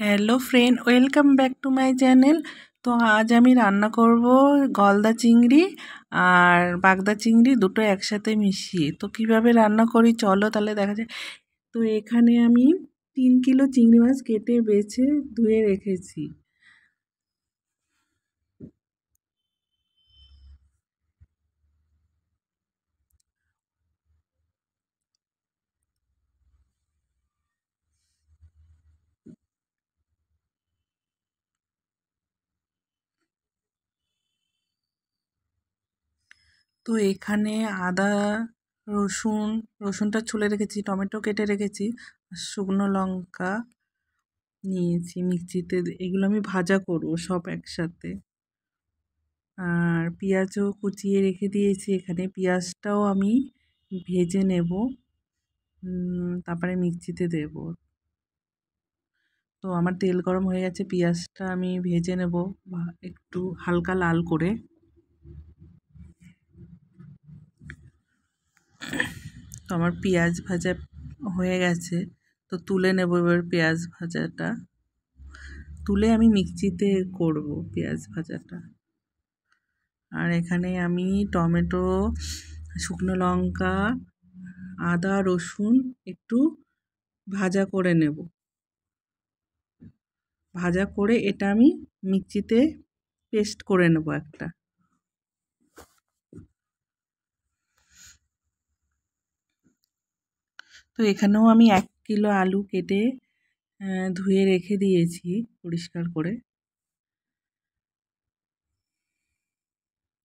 hello friend welcome back to my channel তো আজ আমি রান্না করব গলদা চিংড়ি আর বাগদা চিংড়ি দুটো একসাথে মিশিয়ে তো কিভাবে রান্না করি চলো তাহলে দেখা যায় তো এখানে আমি তিন কিলো চিংড়ি মাছ কেটে বেছে ধুয়ে রেখেছি তো এখানে আদা রসুন রসুনটা ছুলে রেখেছি টমেটো কেটে রেখেছি শুকনো লঙ্কা নিয়েছি মিক্সিতে এগুলো আমি ভাজা করব সব একসাথে আর পেঁয়াজও কুচিয়ে রেখে দিয়েছি এখানে পেঁয়াজটাও আমি ভেজে নেব তারপরে মিক্সিতে দেব তো আমার তেল গরম হয়ে গেছে পেঁয়াজটা আমি ভেজে নেব একটু হালকা লাল করে তো আমার পেঁয়াজ ভাজা হয়ে গেছে তো তুলে নেব এবার পেঁয়াজ ভাজাটা তুলে আমি মিক্সিতে করব পেঁয়াজ ভাজাটা আর এখানে আমি টমেটো শুকনো লঙ্কা আদা রসুন একটু ভাজা করে নেব ভাজা করে এটা আমি মিক্সিতে পেস্ট করে নেব একটা তো এখানেও আমি এক কিলো আলু কেটে ধুয়ে রেখে দিয়েছি পরিষ্কার করে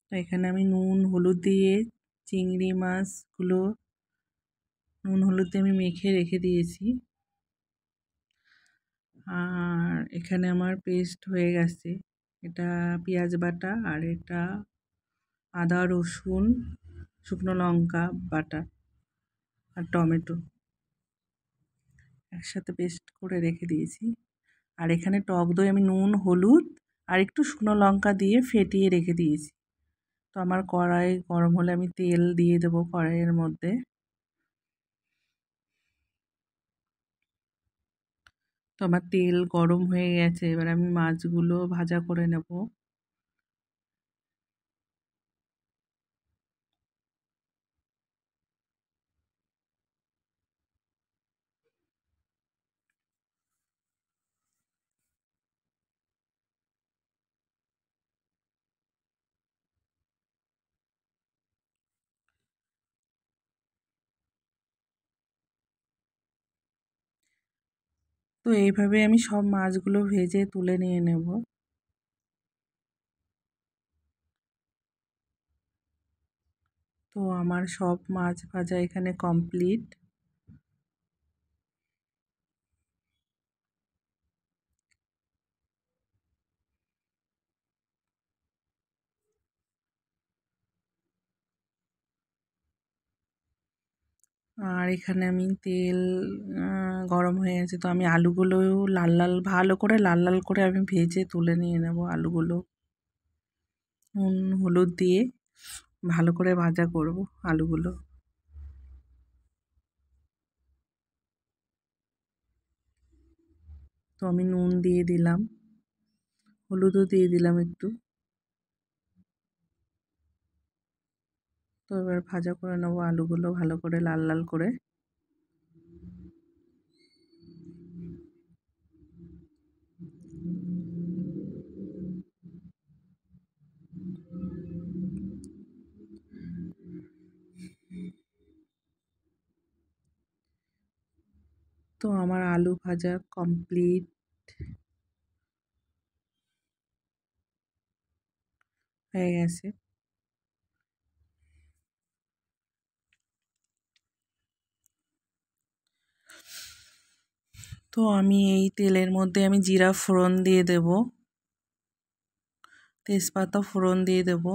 তো এখানে আমি নুন হলুদ দিয়ে চিংড়ি মাছগুলো নুন হলুদ দিয়ে আমি মেখে রেখে দিয়েছি আর এখানে আমার পেস্ট হয়ে গেছে এটা পেঁয়াজ বাটা আর এটা আদা রসুন শুকনো লঙ্কা বাটা আর টমেটো একসাথে পেস্ট করে রেখে দিয়েছি আর এখানে টক দই আমি নুন হলুদ আর একটু শুকনো লঙ্কা দিয়ে ফেটিয়ে রেখে দিয়েছি তো আমার কড়াই গরম হলে আমি তেল দিয়ে দেবো কড়াইয়ের মধ্যে তো আমার তেল গরম হয়ে গেছে এবার আমি মাছগুলো ভাজা করে নেব তো এইভাবে আমি সব মাছগুলো ভেজে তুলে নিয়ে নেব তো আমার সব মাছ ভাজা এখানে কমপ্লিট আর এখানে আমি তেল গরম হয়ে গেছে তো আমি আলুগুলোও লাল লাল ভালো করে লাল লাল করে আমি ভেজে তুলে নিয়ে নেব আলুগুলো নুন হলুদ দিয়ে ভালো করে ভাজা করব আলুগুলো তো আমি নুন দিয়ে দিলাম হলুদও দিয়ে দিলাম একটু তো এবার ভাজা করে নেবো আলুগুলো ভালো করে লাল লাল করে তো আমার আলু ভাজা কমপ্লিট হয়ে গেছে তো আমি এই তেলের মধ্যে আমি জিরা ফোড়ন দিয়ে দেব তেজপাতা ফোড়ন দিয়ে দেব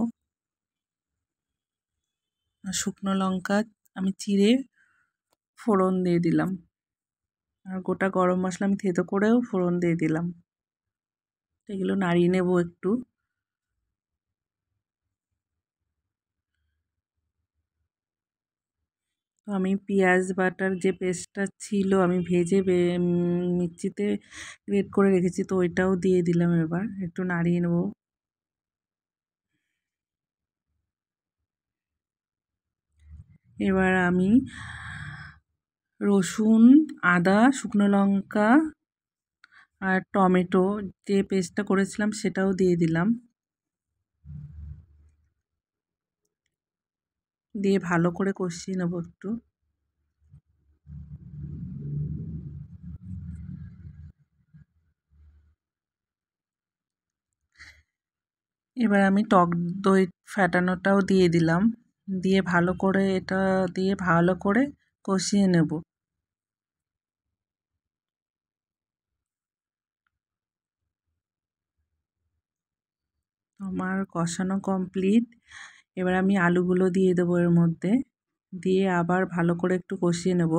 আর শুকনো লঙ্কা আমি চিড়ে ফোড়ন দিয়ে দিলাম আর গোটা গরম মশলা আমি থেতো করেও ফোড়ন দিয়ে দিলাম এগুলো নাড়িয়ে নেব একটু তো আমি পেঁয়াজ বাটার যে পেস্টটা ছিল আমি ভেজে মিক্সিতে গ্রেট করে রেখেছি তো ওইটাও দিয়ে দিলাম এবার একটু নাড়িয়ে নেব এবার আমি রসুন আদা শুকনো লঙ্কা আর টমেটো যে পেস্টটা করেছিলাম সেটাও দিয়ে দিলাম দিয়ে ভালো করে কষিয়ে নেব একটু এবার আমি টক দই ফ্যাটানোটাও দিয়ে দিলাম দিয়ে ভালো করে এটা দিয়ে ভালো করে কষিয়ে নেব আমার কষানো কমপ্লিট এবার আমি আলুগুলো দিয়ে দেবো এর মধ্যে দিয়ে আবার ভালো করে একটু কষিয়ে নেব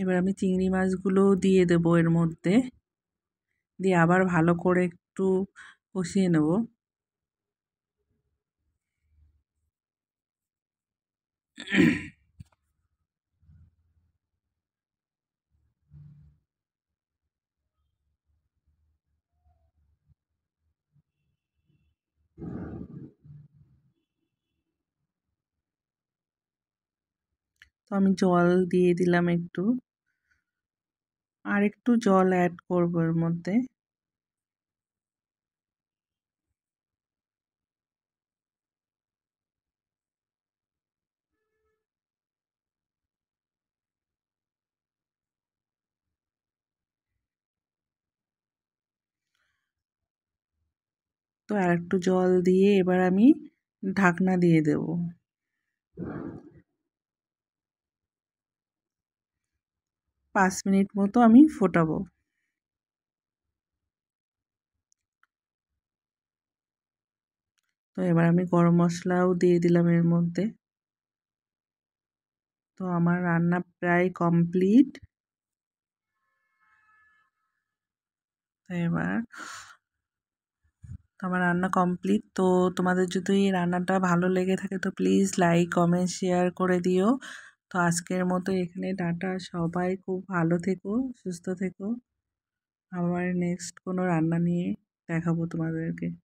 এবার আমি চিংড়ি মাছগুলো দিয়ে দেবো এর মধ্যে দিয়ে আবার ভালো করে একটু কষিয়ে নেবো তো আমি জল দিয়ে দিলাম একটু আর একটু জল অ্যাড করবো এর মধ্যে তো আর একটু জল দিয়ে এবার আমি ঢাকনা দিয়ে দেব পাঁচ মিনিট মতো আমি ফোটাবো তো এবার আমি গরম মশলাও দিয়ে দিলাম এর মধ্যে তো আমার রান্না প্রায় কমপ্লিট এবার আমার রান্না কমপ্লিট তো তোমাদের যদি রান্নাটা ভালো লেগে থাকে তো প্লিজ লাইক কমেন্ট শেয়ার করে দিও তো আজকের মতো এখানে ডাটা সবাই খুব ভালো থেকো সুস্থ থেকো আবার নেক্সট কোনো রান্না নিয়ে দেখাবো তোমাদেরকে